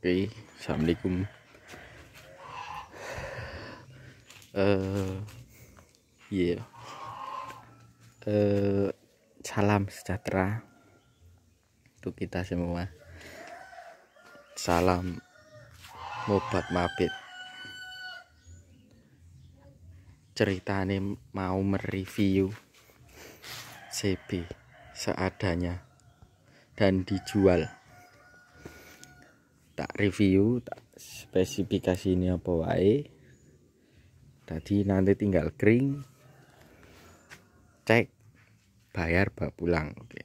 Oke, assalamualaikum. assalamualaikum. Uh, eh, yeah. Iya. uh, salam sejahtera untuk kita semua. Salam mobat mabit. Cerita Ceritanya mau mereview CB seadanya dan dijual tak review tak spesifikasi ini apa wae tadi nanti tinggal kering cek bayar bak pulang oke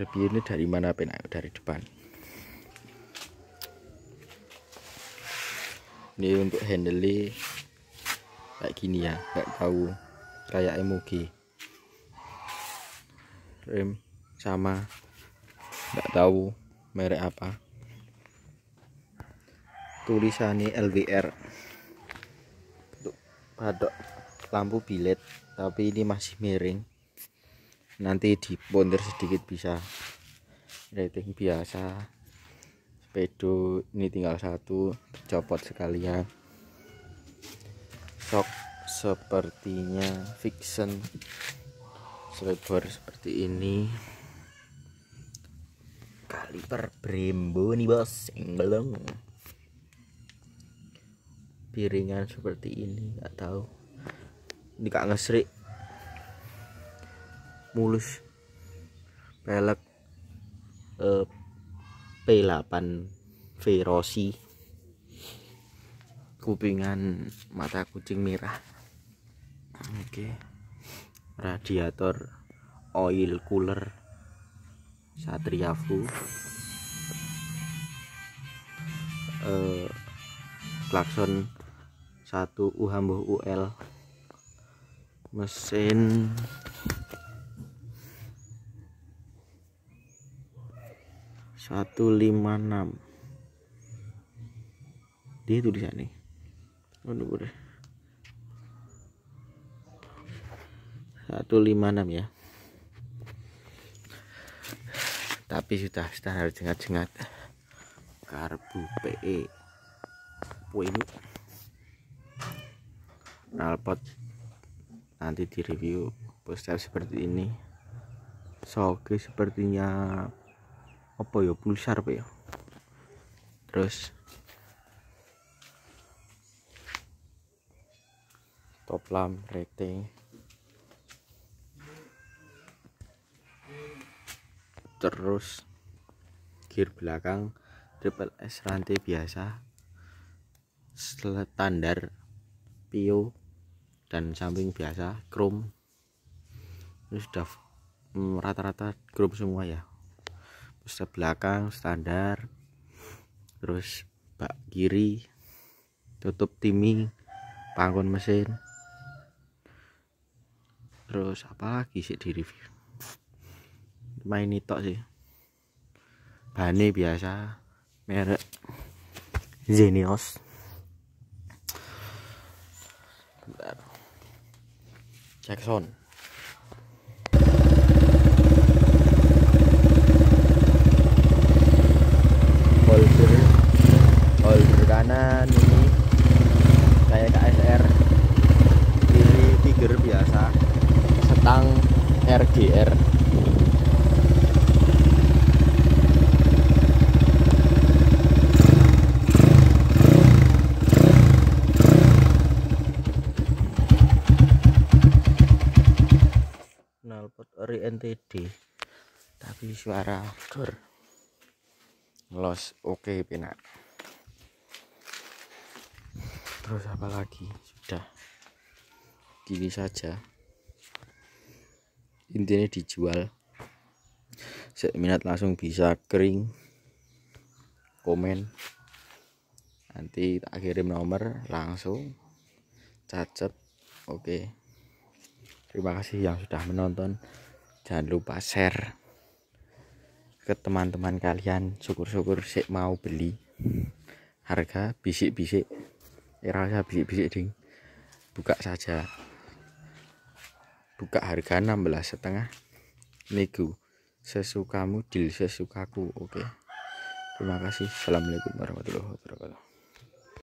okay. ini dari mana penak dari depan ini untuk handle kayak gini ya nggak tahu kayak emoji rem sama nggak tahu merek apa tulisannya untuk padok lampu bilet tapi ini masih miring nanti di bonder sedikit bisa rating biasa speedo ini tinggal satu copot sekalian sok sepertinya fiction selebar seperti ini kaliper Brembo nih bos belum piringan seperti ini nggak tahu ini kak ngesri mulus pelek eh, P8 Verosi kupingan mata kucing merah oke okay. radiator oil cooler Satriafu eh, klakson 1 Uhambo UL mesin satu lima enam di sana, aduh oh, satu lima enam ya tapi sudah standar jengat-jengat karbu PE ini nalpot nanti di review poster seperti ini soge sepertinya apa ya pulsar ya terus toplam rating terus gear belakang triple S rantai biasa standar Pio dan samping biasa chrome ini sudah mm, rata-rata chrome semua ya terus belakang standar terus bak kiri tutup timing pangkon mesin terus apa lagi sih di review main itu sih bane biasa merek Zenios Bentar. Jackson holder holder kanan ini kayak KSR ini tiger biasa setang RGR knalpot ori NTD tapi suara outdoor los oke okay, pinak terus apa lagi sudah gini saja intinya dijual minat langsung bisa kering komen nanti tak kirim nomor langsung cacat oke okay terima kasih yang sudah menonton jangan lupa share ke teman-teman kalian syukur-syukur sik mau beli harga bisik-bisik eh, saya bisik-bisik ding buka saja buka harga 16 setengah nego sesukamu deal sesukaku oke terima kasih assalamualaikum warahmatullahi wabarakatuh